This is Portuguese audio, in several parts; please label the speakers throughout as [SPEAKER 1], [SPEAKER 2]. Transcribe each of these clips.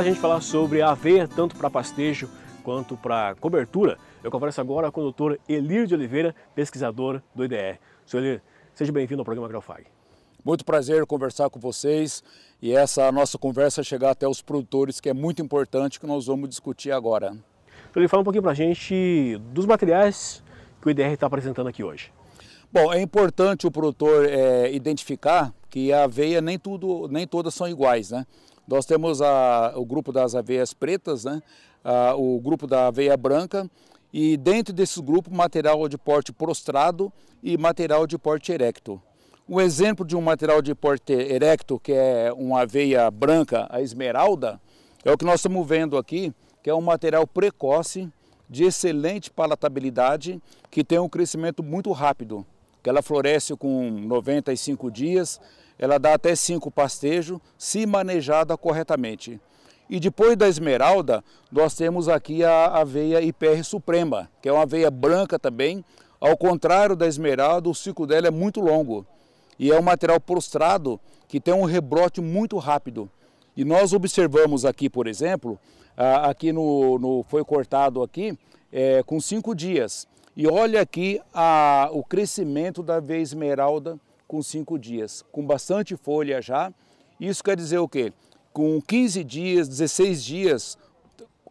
[SPEAKER 1] para a gente falar sobre a aveia, tanto para pastejo quanto para cobertura, eu converso agora com o doutor Elir de Oliveira, pesquisador do IDR. Senhor Elir, seja bem-vindo ao programa Agrofag. Muito prazer conversar com vocês e essa nossa conversa chegar até os produtores, que é muito importante que nós vamos discutir agora. Então, ele fala um pouquinho para a gente dos materiais que o IDR está apresentando aqui hoje. Bom, é importante
[SPEAKER 2] o produtor é, identificar que a aveia nem, tudo, nem todas são iguais, né? Nós temos a, o grupo das aveias pretas, né? A, o grupo da aveia branca e dentro desse grupo material de porte prostrado e material de porte erecto. Um exemplo de um material de porte erecto, que é uma aveia branca, a esmeralda, é o que nós estamos vendo aqui, que é um material precoce, de excelente palatabilidade, que tem um crescimento muito rápido que ela floresce com 95 dias, ela dá até 5 pastejos, se manejada corretamente. E depois da esmeralda, nós temos aqui a aveia IPR suprema, que é uma aveia branca também. Ao contrário da esmeralda, o ciclo dela é muito longo e é um material prostrado que tem um rebrote muito rápido. E nós observamos aqui, por exemplo, aqui no, no foi cortado aqui é, com cinco dias. E olha aqui a, o crescimento da veia esmeralda com 5 dias, com bastante folha já. Isso quer dizer o quê? Com 15 dias, 16 dias,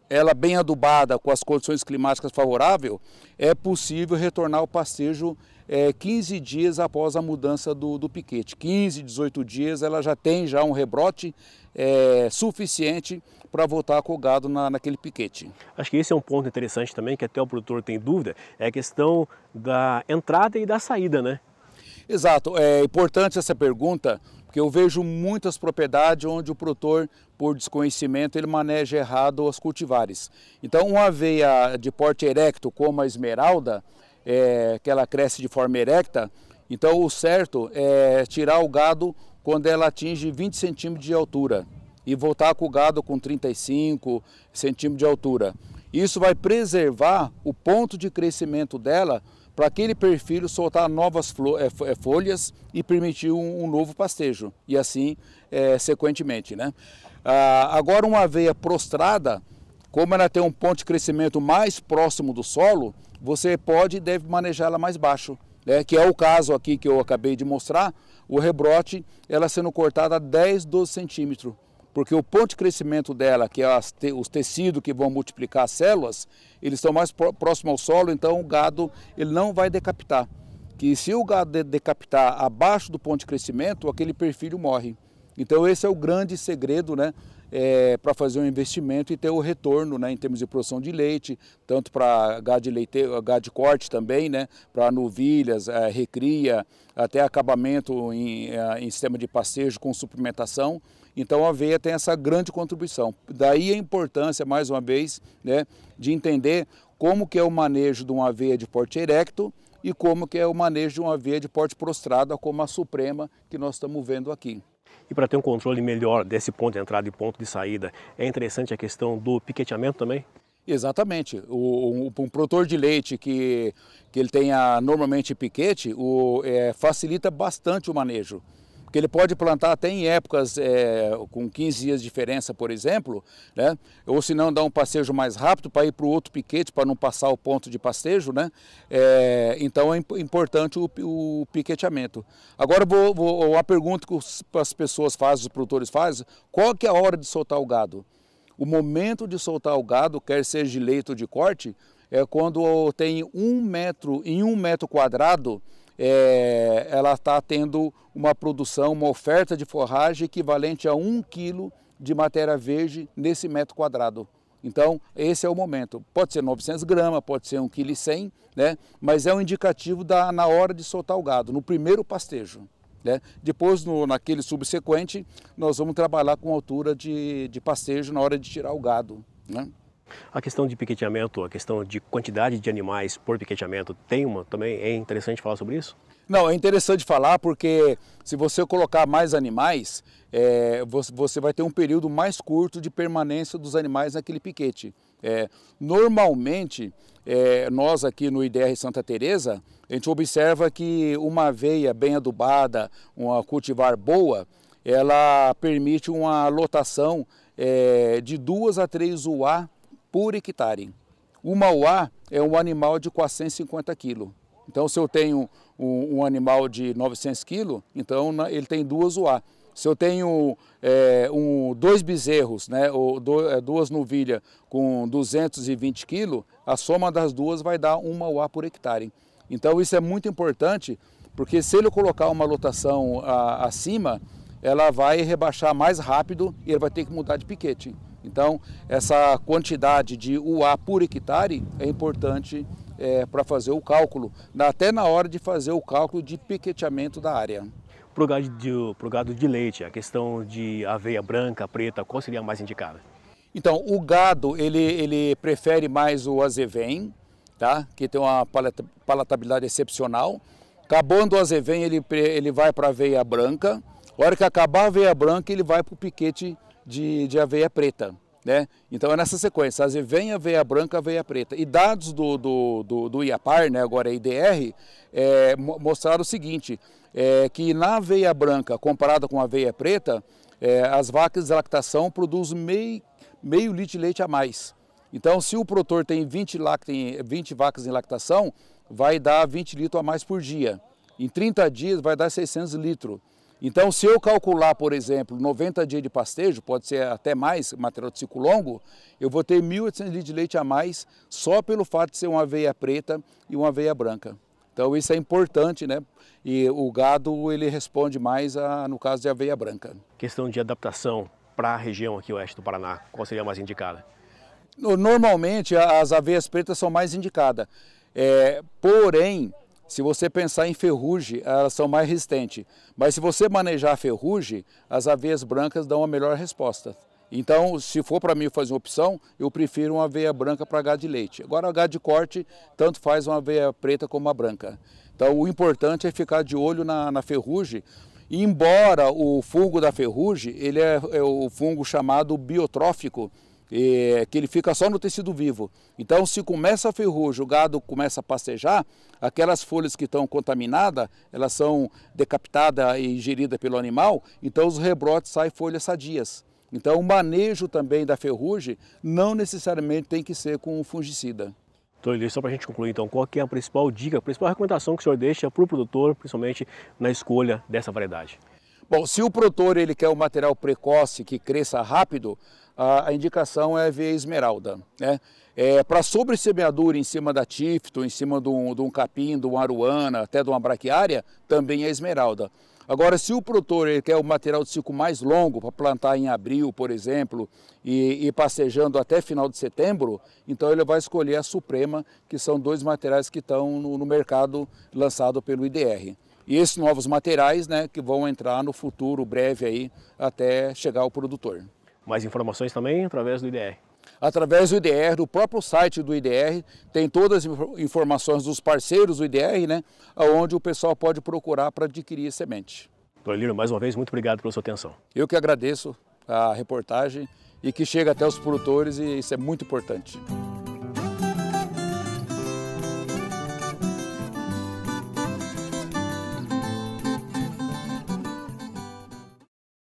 [SPEAKER 2] ela bem adubada, com as condições climáticas favoráveis, é possível retornar ao pastejo é, 15 dias após a mudança do, do, piquete. 15, 18 dias, ela já tem já um rebrote é,
[SPEAKER 1] suficiente para voltar com o gado na, naquele piquete. Acho que esse é um ponto interessante também, que até o produtor tem dúvida, é a questão da entrada e da saída, né? Exato, é importante essa pergunta, porque eu vejo muitas propriedades onde o produtor,
[SPEAKER 2] por desconhecimento, ele maneja errado os cultivares. Então, uma aveia de porte erecto como a esmeralda, é, que ela cresce de forma erecta, então o certo é tirar o gado quando ela atinge 20 centímetros de altura e voltar com o gado com 35 centímetros de altura. Isso vai preservar o ponto de crescimento dela para aquele perfil soltar novas eh, eh, folhas e permitir um, novo pastejo e assim é, sequentemente. Né? Ah, agora uma aveia prostrada, como ela tem um ponto de crescimento mais próximo do solo, você pode e deve manejá-la mais baixo, né? que é o caso aqui que eu acabei de mostrar, o rebrote ela sendo cortada a 10, 12 centímetros porque o ponto de crescimento dela, que é te, os tecidos que vão multiplicar as células, eles estão mais próximos ao solo, então o gado ele não vai decapitar. Que se o gado de, decapitar abaixo do ponto de crescimento, aquele perfil morre. Então esse é o grande segredo, né? é, para fazer um investimento e ter o retorno né, em termos de produção de leite, tanto para gado de leite, gado de corte também, né, para novilhas, é, recria, até acabamento em, é, em sistema de passeio com suplementação. Então a aveia tem essa grande contribuição. Daí a importância, mais uma vez, né, de entender como que é o manejo de uma aveia de porte erecto e como que é o manejo de uma aveia de porte prostrada, como a suprema que nós estamos vendo aqui.
[SPEAKER 1] E para ter um controle melhor desse ponto de entrada e ponto de saída, é interessante a questão do piqueteamento também? Exatamente. O,
[SPEAKER 2] um, um produtor de leite que, que ele tenha normalmente piquete o, é, facilita bastante o manejo. Porque ele pode plantar até em épocas é, com 15 dias de diferença, por exemplo, né? ou se não, dar um passejo mais rápido para ir para o outro piquete, para não passar o ponto de passejo. Né? É, então é importante o, o piqueteamento. Agora, vou, vou, pergunta que as pessoas fazem, os produtores fazem, qual que é a hora de soltar o gado? O momento de soltar o gado, quer seja de leito ou de corte, é quando tem um metro, em um metro quadrado, é, ela está tendo uma produção, uma oferta de forragem equivalente a um quilo de matéria verde nesse metro quadrado. Então, esse é o momento. Pode ser 900 gramas, pode ser 1,1 kg, né? mas é um indicativo da, na hora de soltar o gado, no primeiro pastejo. Né? Depois, no, naquele subsequente, nós vamos trabalhar com altura de, de pastejo na hora de tirar o gado. Né?
[SPEAKER 1] A questão de piqueteamento, a questão de quantidade de animais por piqueteamento, tem uma também? É interessante falar sobre isso? Não, é interessante
[SPEAKER 2] falar porque se você colocar mais animais, é, você vai ter um período mais curto de permanência dos animais naquele piquete. É, normalmente, é, nós aqui no IDR Santa Teresa, a gente observa que uma aveia bem adubada, uma cultivar boa, ela permite uma lotação é, de duas a três UA por hectare. O mauá é um animal de 450 quilos. Então, se eu tenho um, um animal de 900 quilos, então na, ele tem duas uá. Se eu tenho é, um, dois bezerros, né, ou do, é, duas novilhas com 220 quilos, a soma das duas vai dar uma uá por hectare. Então, isso é muito importante, porque se ele colocar uma lotação a, acima, ela vai rebaixar mais rápido e ele vai ter que mudar de piquete. Então, essa quantidade de UA por hectare é importante é, para fazer o cálculo, até na hora de fazer o cálculo de piqueteamento
[SPEAKER 1] da área. Para o gado de, gado de leite, a questão de aveia branca, preta, qual seria a mais indicada? Então, o gado, ele,
[SPEAKER 2] ele prefere
[SPEAKER 1] mais o azevém,
[SPEAKER 2] tá? que tem uma palatabilidade excepcional. Acabando o azevém, ele, ele vai para a aveia branca. A hora que acabar a aveia branca, ele vai para o piquete de, de aveia preta. Né? Então é nessa sequência, as vem aveia branca, aveia preta. E dados do, do, do, do IAPAR, né, agora é IDR, é, mostraram o seguinte, é, que na aveia branca, comparada com a aveia preta, é, as vacas de lactação produzem meio, meio litro de leite a mais. Então, se o produtor tem 20, lactem, 20 vacas em lactação, vai dar 20 litros a mais por dia. Em 30 dias vai dar 600 litros. Então, se eu calcular, por exemplo, 90 dias de pastejo, pode ser até mais, material de ciclo longo, eu vou ter 1.800 litros de leite a mais só pelo fato de ser uma aveia preta e uma aveia branca. Então, isso é importante, né? E o
[SPEAKER 1] gado, ele responde mais, a, no caso de aveia branca. Questão de adaptação para a região aqui oeste do Paraná, qual seria a mais indicada?
[SPEAKER 2] Normalmente, as aveias pretas são mais indicadas. É, porém, se você pensar em ferrugem, elas são mais resistentes. Mas se você manejar a ferrugem, as aveias brancas dão a melhor resposta. Então, se for para mim fazer uma opção, eu prefiro uma aveia branca para gado de leite. Agora, gado de corte, tanto faz uma aveia preta como uma branca. Então, o importante é ficar de olho na, na ferrugem. embora o fungo da ferrugem, ele é, é o fungo chamado biotrófico, é, que ele fica só no tecido vivo. Então, se começa a ferrugem, o gado começa a passejar, aquelas folhas que estão contaminadas, elas são decapitadas e ingeridas pelo animal, então os rebrotes saem folhas sadias. Então, o
[SPEAKER 1] manejo também da ferrugem não necessariamente tem que ser com fungicida. Então, Elias, só para a gente concluir, então, qual é a principal dica, a principal recomendação que o senhor deixa para o produtor, principalmente na escolha dessa variedade? Bom, se o produtor ele quer um material precoce que cresça
[SPEAKER 2] rápido, a, indicação é ver esmeralda. Né? É, para sobressemeadura em cima da tifto, em cima de um, de um capim, de uma aruana, até de uma braquiária, também é esmeralda. Agora, se o produtor ele quer o material de ciclo mais longo para plantar em abril, por exemplo, e, e passejando até final de setembro, então ele vai escolher a Suprema, que são dois materiais que estão no, no mercado lançado pelo IDR e esses novos materiais né, que vão entrar no futuro breve aí até chegar ao produtor. Mais informações também através do IDR através do IDR, do próprio site do IDR, tem todas as informações dos parceiros do IDR, né, onde o pessoal pode procurar para adquirir semente.
[SPEAKER 1] Doutor mais uma vez, muito obrigado pela sua atenção.
[SPEAKER 2] Eu que agradeço a reportagem e que chega até os produtores e isso é muito importante.